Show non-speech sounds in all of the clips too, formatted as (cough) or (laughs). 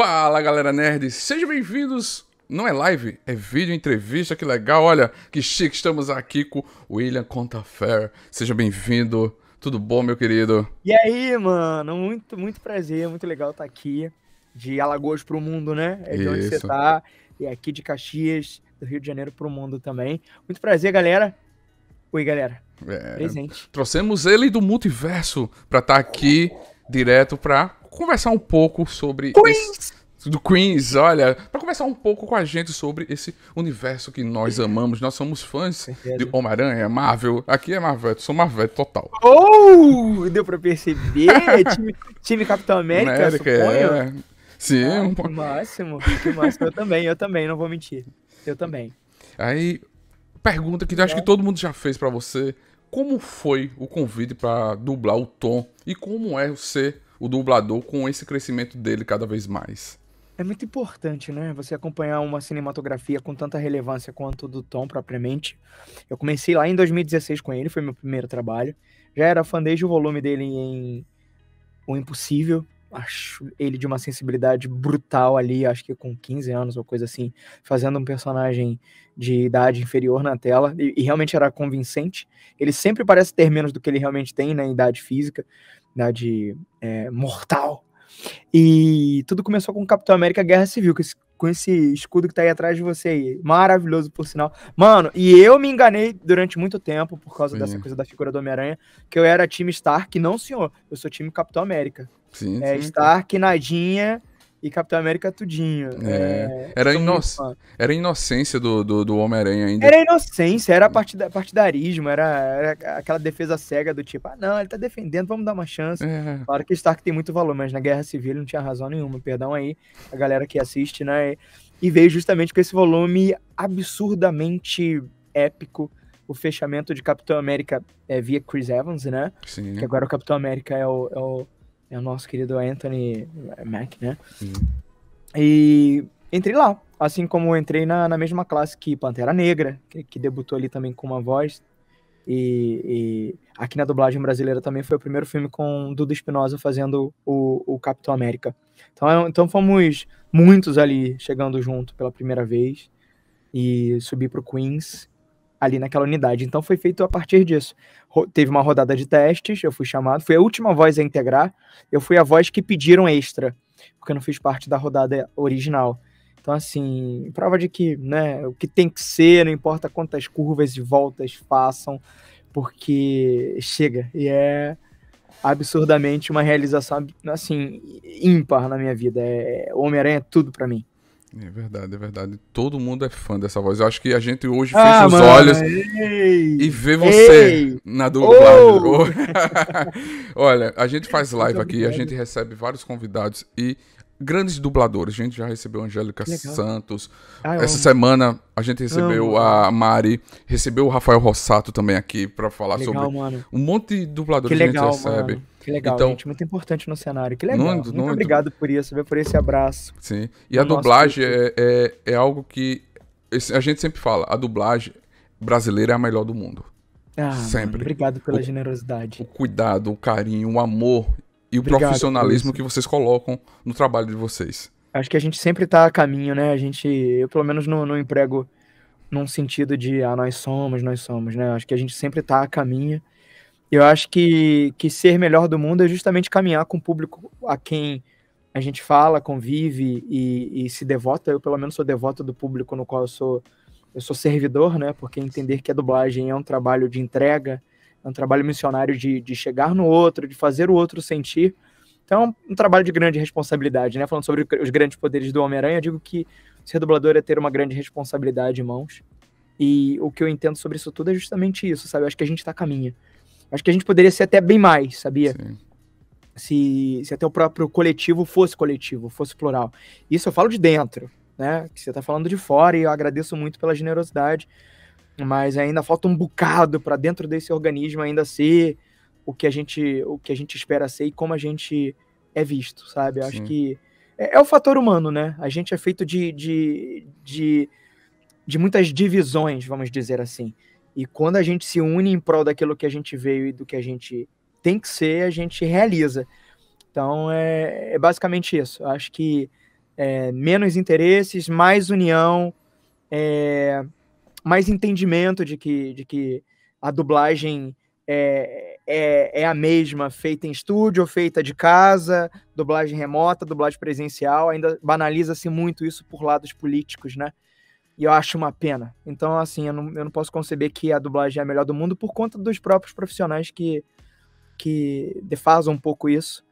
Fala galera nerd, sejam bem-vindos. Não é live, é vídeo entrevista, que legal. Olha, que chique, estamos aqui com o William Contafer. Seja bem-vindo. Tudo bom, meu querido? E aí, mano? Muito, muito prazer, muito legal estar tá aqui de Alagoas para o mundo, né? É de Isso. onde você tá. E aqui de Caxias, do Rio de Janeiro para o mundo também. Muito prazer, galera. Oi, galera. É, Presente. Trouxemos ele do multiverso para estar tá aqui direto para conversar um pouco sobre. Queens! Esse, do Queens, olha. para conversar um pouco com a gente sobre esse universo que nós amamos. Nós somos fãs de Homem-Aranha, Marvel. Aqui é Marvel, sou Marvel total. Oh! Deu pra perceber? É time, time Capitão América, América É. Né? Sim. Ah, Que máximo, que máximo. eu também, eu também, não vou mentir. Eu também. Aí, pergunta que eu acho que é. todo mundo já fez para você. Como foi o convite para dublar o Tom? E como é ser o dublador com esse crescimento dele cada vez mais. É muito importante, né? Você acompanhar uma cinematografia com tanta relevância quanto do Tom propriamente. Eu comecei lá em 2016 com ele, foi meu primeiro trabalho. Já era fã desde o volume dele em O Impossível, acho ele de uma sensibilidade brutal ali, acho que com 15 anos ou coisa assim, fazendo um personagem de idade inferior na tela, e, e realmente era convincente. Ele sempre parece ter menos do que ele realmente tem na né, idade física, idade é, mortal. E tudo começou com Capitão América Guerra Civil, com esse, com esse escudo que tá aí atrás de você aí. Maravilhoso, por sinal. Mano, e eu me enganei durante muito tempo por causa Sim. dessa coisa da figura do Homem-Aranha, que eu era time Stark. Não, senhor, eu sou time Capitão América. Sim, é, sim. Stark, Nadinha e Capitão América tudinho. É. É, era, inoc... era inocência do, do, do Homem-Aranha ainda. Era inocência, era partida, partidarismo, era, era, aquela defesa cega do tipo, ah não, ele tá defendendo, vamos dar uma chance. É. Claro que Stark tem muito valor, mas na Guerra Civil não tinha razão nenhuma, perdão aí a galera que assiste, né? E veio justamente com esse volume absurdamente épico, o fechamento de Capitão América é, via Chris Evans, né? Sim. Que agora o Capitão América é o, é o é o nosso querido Anthony Mac, né? E entrei lá, assim como entrei na, na mesma classe que Pantera Negra, que, que debutou ali também com uma voz. E, e, aqui na dublagem brasileira também foi o primeiro filme com Duda Espinosa fazendo o, o Capitão América. Então, é então fomos muitos ali chegando junto pela primeira vez e subi para o Queens ali naquela unidade. Então foi feito a partir disso. Teve uma rodada de testes, eu fui chamado, fui a última voz a integrar, eu fui a voz que pediram extra, porque eu não fiz parte da rodada original. Então, assim, prova de que, né, o que tem que ser, não importa quantas curvas e voltas façam, porque chega. E é absurdamente uma realização, assim, ímpar na minha vida. É, Homem-Aranha é tudo para mim. É verdade, é verdade. Todo mundo é fã dessa voz. Eu acho que a gente hoje ah, fecha os olhos ei, e vê você ei, na dublagem. (laughs) Oh. Olha, a gente faz live tá aqui, a gente recebe vários convidados e grandes dubladores. A gente já recebeu a Angélica Santos. Ai, ah, Essa amo. semana a gente recebeu amo. a Mari, recebeu o Rafael Rossato também aqui para falar legal, sobre mano. um monte de dubladores que, que legal, a gente recebe. Mano que legal, então, gente, muito importante no cenário. Que legal. Muito, muito, muito obrigado por isso, por esse abraço. Sim. E a dublagem é, é, é, algo que a gente sempre fala, a dublagem brasileira é a melhor do mundo. Ah, sempre. Mano, obrigado pela o, generosidade. O cuidado, o carinho, o amor e o obrigado profissionalismo que vocês colocam no trabalho de vocês. Acho que a gente sempre está a caminho, né? A gente, eu pelo menos no, no emprego num sentido de ah, nós somos, nós somos, né? Acho que a gente sempre está a caminho eu acho que, que ser melhor do mundo é justamente caminhar com o público a quem a gente fala, convive e, e se devota. Eu, pelo menos, sou devoto do público no qual eu sou, eu sou servidor, né? Porque entender que a dublagem é um trabalho de entrega, é um trabalho missionário de, de chegar no outro, de fazer o outro sentir. Então, é um trabalho de grande responsabilidade, né? Falando sobre os grandes poderes do Homem-Aranha, eu digo que ser dublador é ter uma grande responsabilidade em mãos. E o que eu entendo sobre isso tudo é justamente isso, sabe? Eu acho que a gente está caminhando. Acho que a gente poderia ser até bem mais, sabia? Se, se até o próprio coletivo fosse coletivo, fosse plural. Isso eu falo de dentro, né? Que você tá falando de fora e eu agradeço muito pela generosidade, mas ainda falta um bocado para dentro desse organismo ainda ser o que a gente o que a gente espera ser e como a gente é visto, sabe? Eu acho que é, é, o fator humano, né? A gente é feito de, de, de, de muitas divisões, vamos dizer assim. E quando a gente se une em prol daquilo que a gente veio e do que a gente tem que ser, a gente realiza. Então é, é basicamente isso. Eu acho que é, menos interesses, mais união, é, mais entendimento de que, de que a dublagem é, é, é, a mesma, feita em estúdio, feita de casa, dublagem remota, dublagem presencial, ainda banaliza-se muito isso por lados políticos, né? E eu acho uma pena. Então, assim, eu não, eu não posso conceber que a dublagem é a melhor do mundo por conta dos próprios profissionais que, que defasam um pouco isso.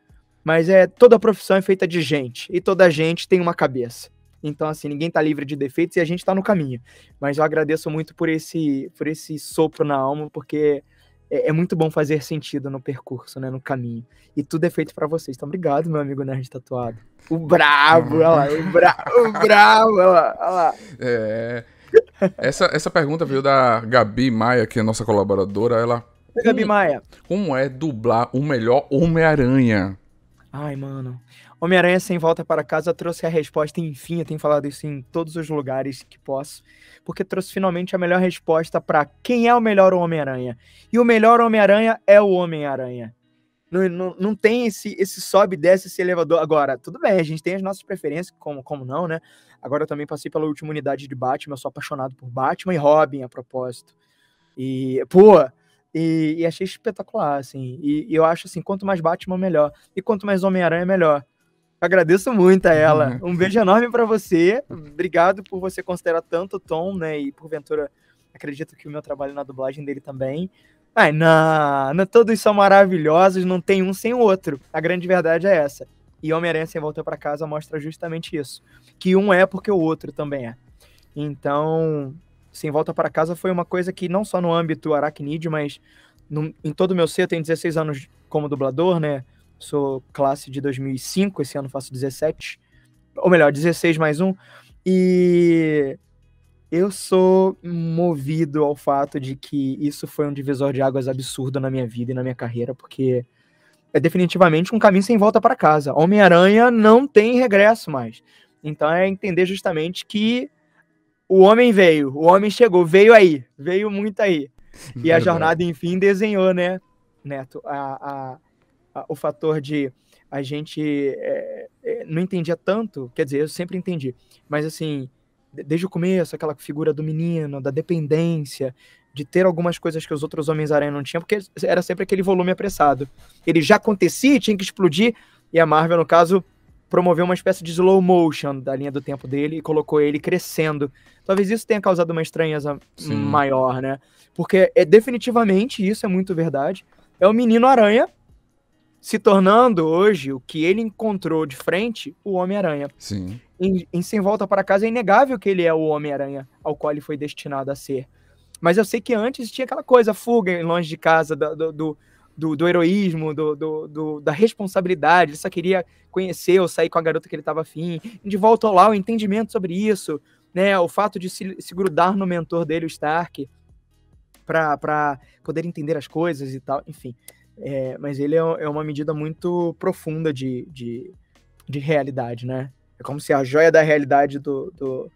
Mas é toda profissão é feita de gente. E toda gente tem uma cabeça. Então, assim, ninguém tá livre de defeitos e a gente tá no caminho. Mas eu agradeço muito por esse, por esse sopro na alma, porque é, é, muito bom fazer sentido no percurso, né? No caminho. E tudo é feito para vocês. Então, obrigado, meu amigo Nerd Tatuado. O brabo, olha lá, o, bra o brabo, olha lá, olha lá. É. Essa, essa pergunta veio da Gabi Maia, que é nossa colaboradora. Ela. Gabi hum, Maia. Como é dublar o melhor Homem-Aranha? Ai, mano. Homem-Aranha Sem Volta para Casa trouxe a resposta, enfim, eu tenho falado isso em todos os lugares que posso, porque trouxe finalmente a melhor resposta para quem é o melhor Homem-Aranha. E o melhor Homem-Aranha é o Homem-Aranha. Não, não, não tem esse, esse sobe, desce, esse elevador. Agora, tudo bem, a gente tem as nossas preferências, como, como não, né? Agora eu também passei pela última unidade de Batman, eu sou apaixonado por Batman e Robin, a propósito. E, pô, e, e achei espetacular, assim. E, e eu acho, assim, quanto mais Batman, melhor. E quanto mais Homem-Aranha, melhor agradeço muito a ela. Uhum. Um beijo enorme para você. Obrigado por você considerar tanto o Tom, né? E porventura, acredito que o meu trabalho na dublagem dele também. Ai, não, não, todos são maravilhosos, não tem um sem o outro. A grande verdade é essa. E Homem-Aranha Sem Voltar para Casa mostra justamente isso. Que um é porque o outro também é. Então, Sem Volta para Casa foi uma coisa que não só no âmbito aracnídeo, mas no, em todo o meu ser, eu tenho 16 anos como dublador, né? sou classe de 2005, esse ano faço 17, ou melhor, 16 mais um, e eu sou movido ao fato de que isso foi um divisor de águas absurdo na minha vida e na minha carreira, porque é definitivamente um caminho sem volta para casa. Homem-Aranha não tem regresso mais. Então é entender justamente que o homem veio, o homem chegou, veio aí, veio muito aí. E a jornada, enfim, desenhou, né, Neto, a, a, o fator de a gente é, é, não entendia tanto, quer dizer, eu sempre entendi, mas assim, desde o começo, aquela figura do menino, da dependência, de ter algumas coisas que os outros Homens-Aranha não tinham, porque era sempre aquele volume apressado. Ele já acontecia, tinha que explodir, e a Marvel, no caso, promoveu uma espécie de slow motion da linha do tempo dele e colocou ele crescendo. Talvez isso tenha causado uma estranheza Sim. maior, né? Porque é definitivamente isso é muito verdade. É o menino aranha se tornando hoje o que ele encontrou de frente, o Homem-Aranha. Sim. Em, em Sem Volta para Casa é inegável que ele é o Homem-Aranha ao qual ele foi destinado a ser. Mas eu sei que antes tinha aquela coisa, fuga longe de casa, do, do, do, do heroísmo, do, do, do, da responsabilidade. Ele só queria conhecer ou sair com a garota que ele estava afim. De volta ao lá, o entendimento sobre isso, né? O fato de se, se grudar no mentor dele, o Stark, para poder entender as coisas e tal. Enfim, é, mas ele é, é, uma medida muito profunda de, de, de, realidade, né? É como se a joia da realidade do, do,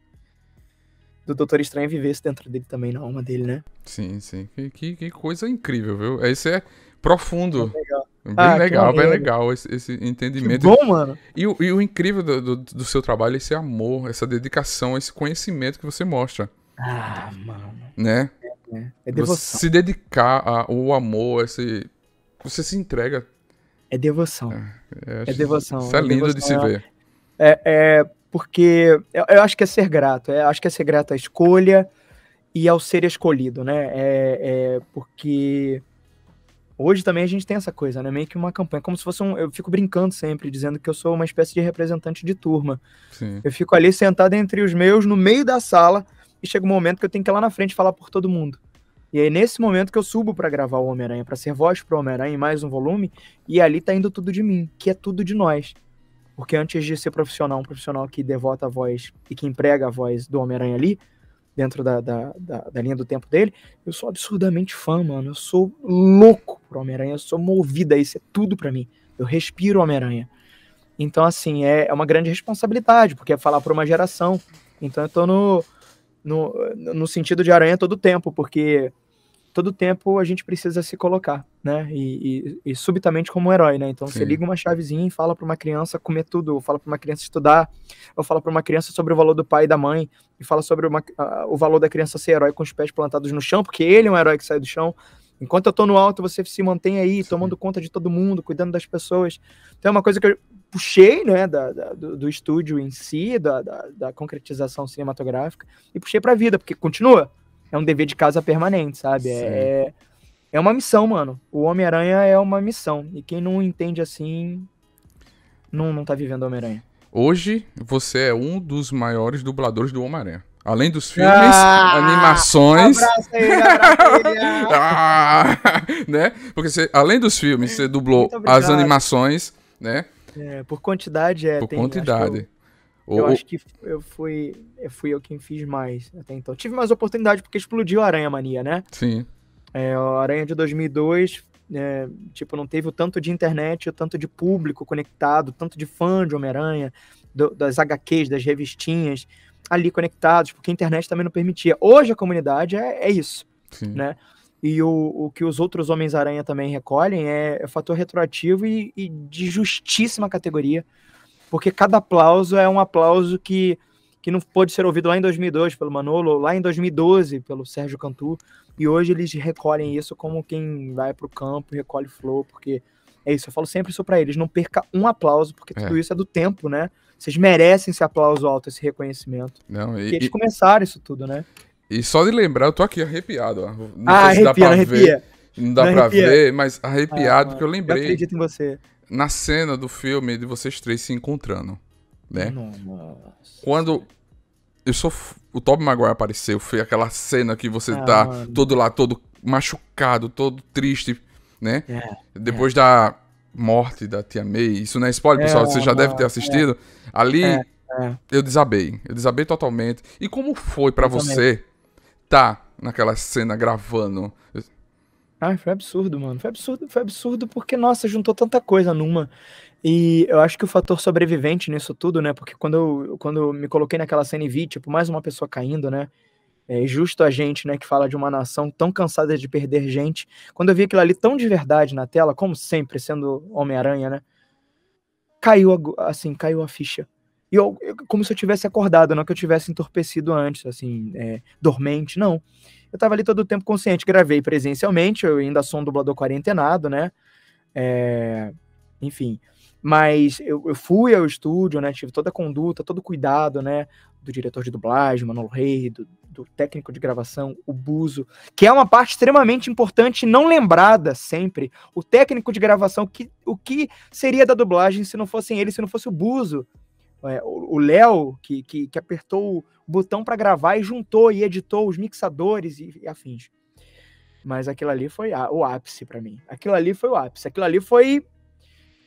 do Doutor Estranho vivesse dentro dele também, na alma dele, né? Sim, sim. Que, que, que coisa incrível, viu? Isso é profundo. É legal. Bem ah, legal, bem legal esse, esse entendimento. Que bom, mano. E, o, e o incrível do, do, do, seu trabalho é esse amor, essa dedicação, esse conhecimento que você mostra. Ah, mano. Né? É, é, é devoção. Você se dedicar ao amor, esse você se entrega. É devoção. É, é devoção. Isso é lindo devoção, de é se ver. É, é porque eu, eu, acho que é ser grato. É, acho que é ser grato à escolha e ao ser escolhido, né? É, é porque hoje também a gente tem essa coisa, né? Meio que uma campanha, como se fosse um. Eu fico brincando sempre, dizendo que eu sou uma espécie de representante de turma. Sim. Eu fico ali sentado entre os meus, no meio da sala, e chega um momento que eu tenho que ir lá na frente falar por todo mundo. E aí, nesse momento que eu subo para gravar o Homem-Aranha, para ser voz pro Homem-Aranha em mais um volume, e ali tá indo tudo de mim, que é tudo de nós. Porque antes de ser profissional, um profissional que devota a voz e que emprega a voz do Homem-Aranha ali, dentro da, da, da, da, linha do tempo dele, eu sou absurdamente fã, mano. Eu sou louco pro Homem-Aranha, eu sou movida, isso é tudo para mim. Eu respiro Homem-Aranha. Então, assim, é, é uma grande responsabilidade, porque é falar pra uma geração. Então, eu tô no, no, no sentido de aranha todo o tempo, porque todo tempo a gente precisa se colocar, né? E, e, e subitamente como um herói, né? Então Sim. você liga uma chavezinha e fala para uma criança comer tudo, ou fala para uma criança estudar, ou fala para uma criança sobre o valor do pai e da mãe, e fala sobre uma, o valor da criança ser herói com os pés plantados no chão, porque ele é um herói que sai do chão. Enquanto eu tô no alto, você se mantém aí, Sim. tomando conta de todo mundo, cuidando das pessoas. Então é uma coisa que eu puxei, né, da, da do, do, estúdio em si, da, da, da concretização cinematográfica, e puxei pra vida, porque continua, é um dever de casa permanente, sabe? É, é, é uma missão, mano. O Homem-Aranha é uma missão. E quem não entende assim, não, não tá vivendo Homem-Aranha. Hoje, você é um dos maiores dubladores do Homem-Aranha. Além dos filmes, ah, animações. Um aí, abraço aí. (laughs) ah, (laughs) né? Porque você, além dos filmes, você dublou as animações, né? É, por quantidade é. Por tem, quantidade. Eu acho que eu fui, eu fui eu quem fiz mais até então. Tive mais oportunidade porque explodiu a Aranha Mania, né? Sim. É, a Aranha de 2002, é, tipo, não teve o tanto de internet, o tanto de público conectado, tanto de fã de Homem-Aranha, das HQs, das revistinhas, ali conectados, porque a internet também não permitia. Hoje a comunidade é, é isso, Sim. né? E o, o que os outros Homens-Aranha também recolhem é, é fator retroativo e, e de justíssima categoria porque cada aplauso é um aplauso que, que não pôde ser ouvido lá em 2002 pelo Manolo, lá em 2012 pelo Sérgio Cantu, e hoje eles recolhem isso como quem vai para o campo e recolhe flor, porque é isso, eu falo sempre isso para eles, não perca um aplauso, porque tudo é. isso é do tempo, né? Vocês merecem esse aplauso alto, esse reconhecimento. Não, e, porque eles e... começaram isso tudo, né? E só de lembrar, eu tô aqui arrepiado. Ó. Não ah, sei se dá pra ver. Não dá não pra arrepia. ver, mas arrepiado, ah, porque eu lembrei. Eu acredito em você na cena do filme de vocês três se encontrando, né? Nossa. Quando eu sou o Tobey Maguire apareceu, foi aquela cena que você tá ah, tá mano. todo lá todo machucado, todo triste, né? É, Depois é. da morte da tia May, isso não é spoiler, é, pessoal, você já deve ter assistido. É, Ali é, é, eu desabei, eu desabei totalmente. E como foi para você tá naquela cena gravando? Ah, foi absurdo, mano. Foi absurdo, foi absurdo porque, nossa, juntou tanta coisa numa. E eu acho que o fator sobrevivente nisso tudo, né? Porque quando eu, quando eu me coloquei naquela cena e vi, tipo, mais uma pessoa caindo, né? É justo a gente, né, que fala de uma nação tão cansada de perder gente. Quando eu vi aquilo ali tão de verdade na tela, como sempre, sendo Homem-Aranha, né? Caiu, a, assim, caiu a ficha. E eu, eu, como se eu tivesse acordado, não que eu tivesse entorpecido antes, assim, é, dormente, não. Eu estava ali todo o tempo consciente, gravei presencialmente, eu ainda sou um dublador quarentenado, né? É, enfim. Mas eu, eu, fui ao estúdio, né? Tive toda a conduta, todo o cuidado, né? Do diretor de dublagem, Manolo Rey, do, do técnico de gravação, o Buzo, que é uma parte extremamente importante, não lembrada sempre. O técnico de gravação, que, o que seria da dublagem se não fossem ele, se não fosse o Buzo, é, o Léo, que, que, que, apertou o botão para gravar e juntou e editou os mixadores e, e afins. Mas aquilo ali foi a, o ápice para mim. Aquilo ali foi o ápice. Aquilo ali foi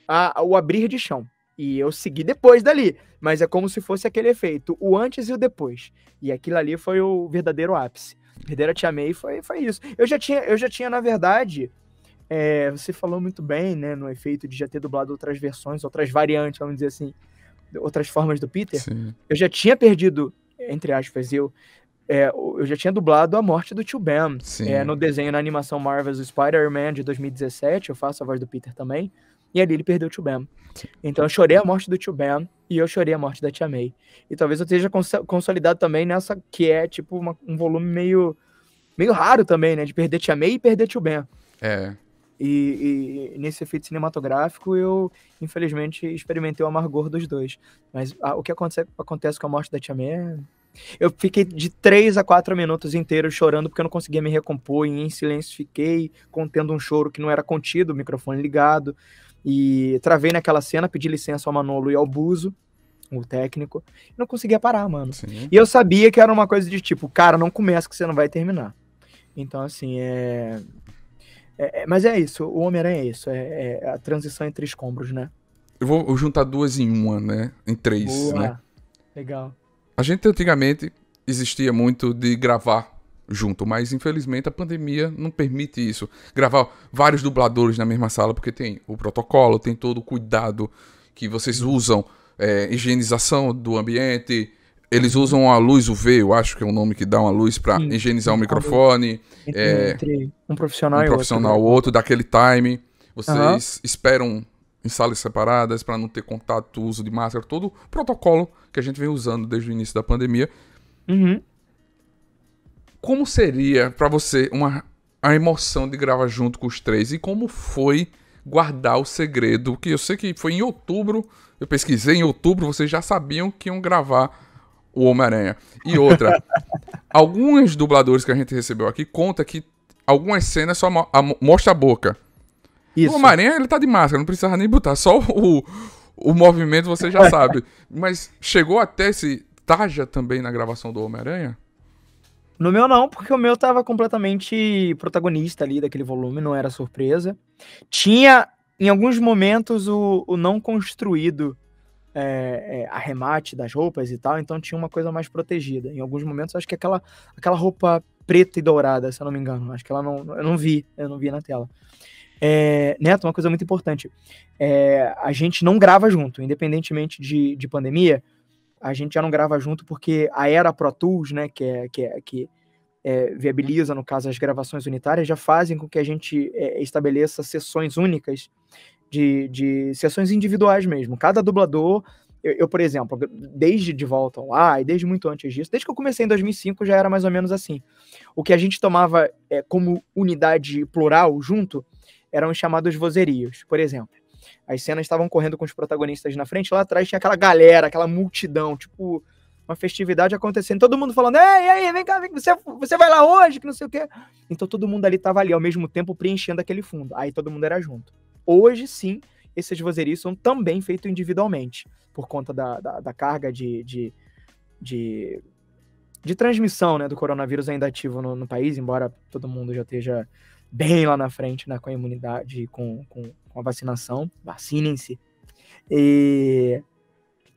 a, a, o abrir de chão. E eu segui depois dali. Mas é como se fosse aquele efeito, o antes e o depois. E aquilo ali foi o verdadeiro ápice. Verdadeira Te Amei foi, foi isso. Eu já tinha, eu já tinha na verdade. É, você falou muito bem, né, no efeito de já ter dublado outras versões, outras variantes, vamos dizer assim outras formas do Peter, Sim. eu já tinha perdido, entre aspas, eu, é, eu já tinha dublado a morte do tio Bam. É, no desenho, na animação Marvel's Spider-Man de 2017, eu faço a voz do Peter também. E ali ele perdeu o tio Bam. Então eu chorei a morte do tio Bam e eu chorei a morte da tia May. E talvez eu esteja cons consolidado também nessa que é tipo uma, um volume meio meio raro também, né? De perder tia May e perder tio Ben. É. E, e, nesse efeito cinematográfico eu, infelizmente, experimentei o amargor dos dois. Mas a, ah, o que acontece, acontece com a morte da Tia May é, Eu fiquei de 3 a 4 minutos inteiros chorando porque eu não conseguia me recompor e em silêncio fiquei contendo um choro que não era contido, o microfone ligado. E travei naquela cena, pedi licença ao Manolo e ao Buzo, o técnico. Não conseguia parar, mano. Sim. E eu sabia que era uma coisa de tipo, cara, não começa que você não vai terminar. Então, assim, é é, é, mas é isso, o Homem-Aranha é isso, é, é, a transição entre escombros, né? Eu vou juntar duas em uma, né? Em três, Boa. né? Legal. A gente antigamente existia muito de gravar junto, mas infelizmente a pandemia não permite isso. Gravar vários dubladores na mesma sala, porque tem o protocolo, tem todo o cuidado que vocês usam, é, higienização do ambiente, eles usam a luz UV, eu acho que é um nome que dá uma luz para higienizar o microfone. Entre, é, entre um profissional um e profissional né? outro. outro, daquele time. Vocês uhum. esperam em salas separadas para não ter contato, uso de máscara, todo o protocolo que a gente vem usando desde o início da pandemia. Uhum. Como seria para você uma, a emoção de gravar junto com os três e como foi guardar o segredo? Que eu sei que foi em outubro, eu pesquisei em outubro, vocês já sabiam que iam gravar o Homem-Aranha. E outra, (laughs) alguns dubladores que a gente recebeu aqui conta que algumas cenas só mo a mostra a boca. Isso. O Homem-Aranha, ele tá de máscara, não precisava nem botar, só o, o movimento você já sabe. (laughs) Mas chegou até esse Taja também na gravação do Homem-Aranha? No meu não, porque o meu tava completamente protagonista ali daquele volume, não era surpresa. Tinha, em alguns momentos, o, o não construído é, é, arremate das roupas e tal, então tinha uma coisa mais protegida. Em alguns momentos, acho que aquela, aquela roupa preta e dourada, se eu não me engano, acho que ela não, eu não vi, eu não vi na tela. É, Neto, uma coisa muito importante, é, a gente não grava junto, independentemente de, de pandemia, a gente já não grava junto porque a era Pro Tools, né, que é, que é, que é, viabiliza, no caso, as gravações unitárias, já fazem com que a gente é, estabeleça sessões únicas de, de sessões individuais mesmo. Cada dublador, eu, eu, por exemplo, desde De Volta ao Ar e desde muito antes disso, desde que eu comecei em 2005 já era mais ou menos assim. O que a gente tomava é, como unidade plural junto eram os chamados vozerios, por exemplo. As cenas estavam correndo com os protagonistas na frente, lá atrás tinha aquela galera, aquela multidão, tipo uma festividade acontecendo, todo mundo falando, ei, ei, vem cá, vem, você, você vai lá hoje, que não sei o quê. Então todo mundo ali estava ali, ao mesmo tempo preenchendo aquele fundo. Aí todo mundo era junto. Hoje, sim, esses vozeris são também feitos individualmente, por conta da, da, da carga de, de, de, de, transmissão né, do coronavírus ainda ativo no, no, país, embora todo mundo já esteja bem lá na frente né, com a imunidade, com, com, com a vacinação. Vacinem-se. E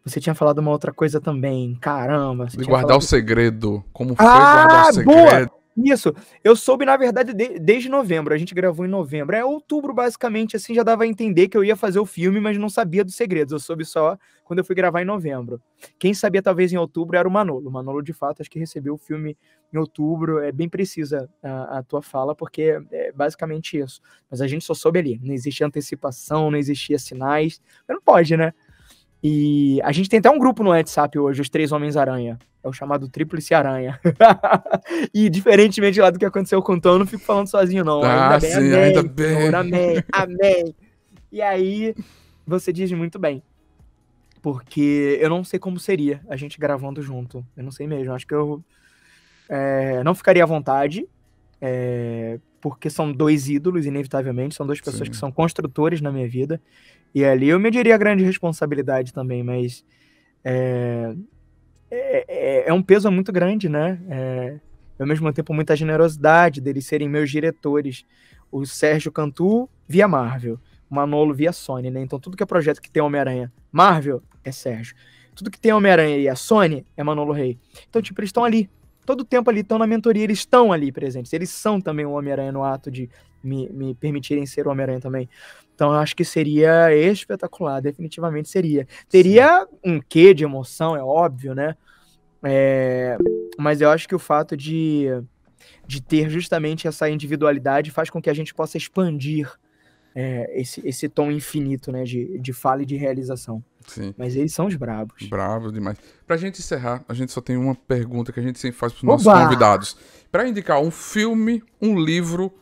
você tinha falado uma outra coisa também. Caramba. Você guardar falado... o segredo. Como foi ah, guardar o segredo? Boa! Isso. Eu soube, na verdade, de, desde novembro. A gente gravou em novembro. É outubro, basicamente, assim, já dava a entender que eu ia fazer o filme, mas não sabia dos segredos. Eu soube só quando eu fui gravar em novembro. Quem sabia, talvez, em outubro era o Manolo. O Manolo, de fato, acho que recebeu o filme em outubro. É bem precisa a, a tua fala, porque é basicamente isso. Mas a gente só soube ali. Não existia antecipação, não existia sinais. Mas não pode, né? E a gente tem até um grupo no WhatsApp hoje, os Três Homens-Aranha. É o chamado Tríplice Aranha. (laughs) e diferentemente lá do que aconteceu com o Tom, eu não fico falando sozinho, não. Ah, ainda bem, sim, amém, ainda bem. Senhor, amém, amém. E aí, você diz muito bem. Porque eu não sei como seria a gente gravando junto. Eu não sei mesmo. Acho que eu é, não ficaria à vontade. É, porque são dois ídolos, inevitavelmente. São duas pessoas sim. que são construtores na minha vida. E ali eu me diria grande responsabilidade também, mas. É, é, é, é, um peso muito grande, né? É, ao mesmo tempo, muita generosidade deles serem meus diretores. O Sérgio Cantu via Marvel, o Manolo via Sony, né? Então, tudo que é projeto que tem Homem-Aranha, Marvel, é Sérgio. Tudo que tem Homem-Aranha e a Sony é Manolo Rei. Então, tipo, eles estão ali. Todo tempo ali estão na mentoria, eles estão ali presentes. Eles são também o Homem-Aranha no ato de me, me permitirem ser o Homem-Aranha também. Então eu acho que seria espetacular, definitivamente seria. Teria Sim. um quê de emoção, é óbvio, né? É, mas eu acho que o fato de, de ter justamente essa individualidade faz com que a gente possa expandir é, esse, esse tom infinito né, de, de fala e de realização. Sim. Mas eles são os bravos Bravos demais. Pra gente encerrar, a gente só tem uma pergunta que a gente sempre faz pros Oba! nossos convidados. Para indicar um filme, um livro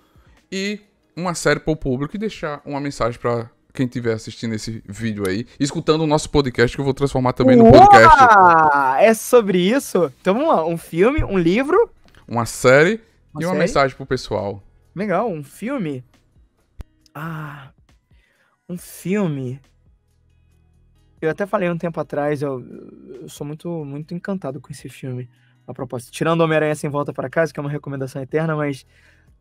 e uma série para o público e deixar uma mensagem para quem estiver assistindo esse vídeo aí, escutando o nosso podcast, que eu vou transformar também Uou! no podcast. Ah, é sobre isso? Então vamos lá, um filme, um livro. Uma série uma e uma série? mensagem pro pessoal. Legal, um filme. Ah. Um filme. Eu até falei um tempo atrás, eu, eu sou muito, muito encantado com esse filme. A propósito, tirando Homem-Aranha sem volta para casa, que é uma recomendação eterna, mas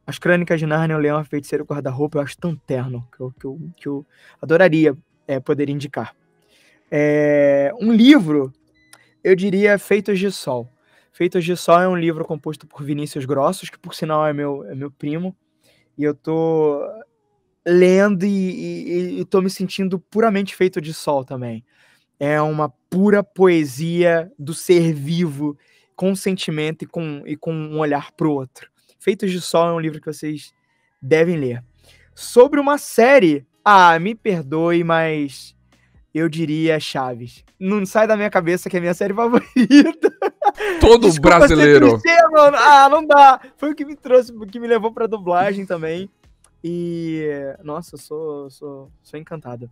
as Crônicas de Narnia, O Leão, a Feiticeira, o Guarda-Roupa, eu acho tão terno, que eu, que eu, que eu adoraria é, poder indicar. É, um livro, eu diria Feitos de Sol. Feitos de Sol é um livro composto por Vinícius Grossos, que por sinal é meu, é meu primo, e eu tô lendo e, e, e tô me sentindo puramente feito de sol também. É uma pura poesia do ser vivo, com sentimento e com, e com um olhar pro outro. Feitos de Sol é um livro que vocês devem ler. Sobre uma série, ah, me perdoe, mas eu diria Chaves. Não sai da minha cabeça que é minha série (laughs) favorita. Todo Desculpa é brasileiro. Clichê, ah, não dá. Foi o que me trouxe, o que me levou pra dublagem também. E, nossa, sou, sou, sou encantado.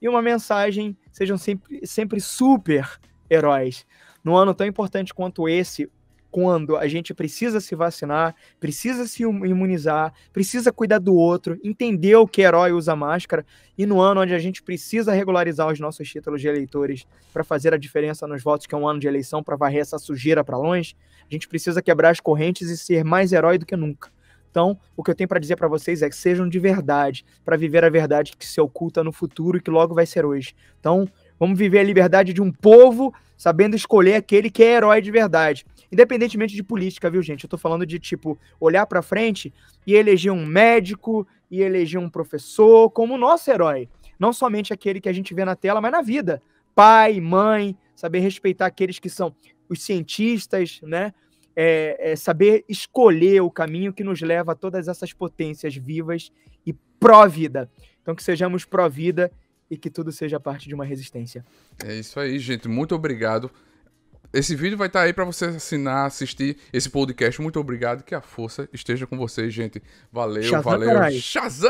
E uma mensagem: sejam sempre, sempre super heróis. Num ano tão importante quanto esse, quando a gente precisa se vacinar, precisa se imunizar, precisa cuidar do outro, entender o que herói usa máscara, e no ano onde a gente precisa regularizar os nossos títulos de eleitores para fazer a diferença nos votos, que é um ano de eleição, para varrer essa sujeira para longe, a gente precisa quebrar as correntes e ser mais herói do que nunca. Então, o que eu tenho para dizer para vocês é que sejam de verdade, para viver a verdade que se oculta no futuro e que logo vai ser hoje. Então, vamos viver a liberdade de um povo sabendo escolher aquele que é herói de verdade. Independentemente de política, viu, gente? Eu tô falando de, tipo, olhar pra frente e eleger um médico, e eleger um professor como nosso herói. Não somente aquele que a gente vê na tela, mas na vida. Pai, mãe, saber respeitar aqueles que são os cientistas, né? É, é saber escolher o caminho que nos leva a todas essas potências vivas e pró-vida. Então, que sejamos pró-vida e que tudo seja parte de uma resistência. É isso aí, gente. Muito obrigado. Esse vídeo vai estar tá aí para você assinar, assistir esse podcast. Muito obrigado. Que a força esteja com vocês, gente. Valeu, Shazam, valeu. Carai. Shazam!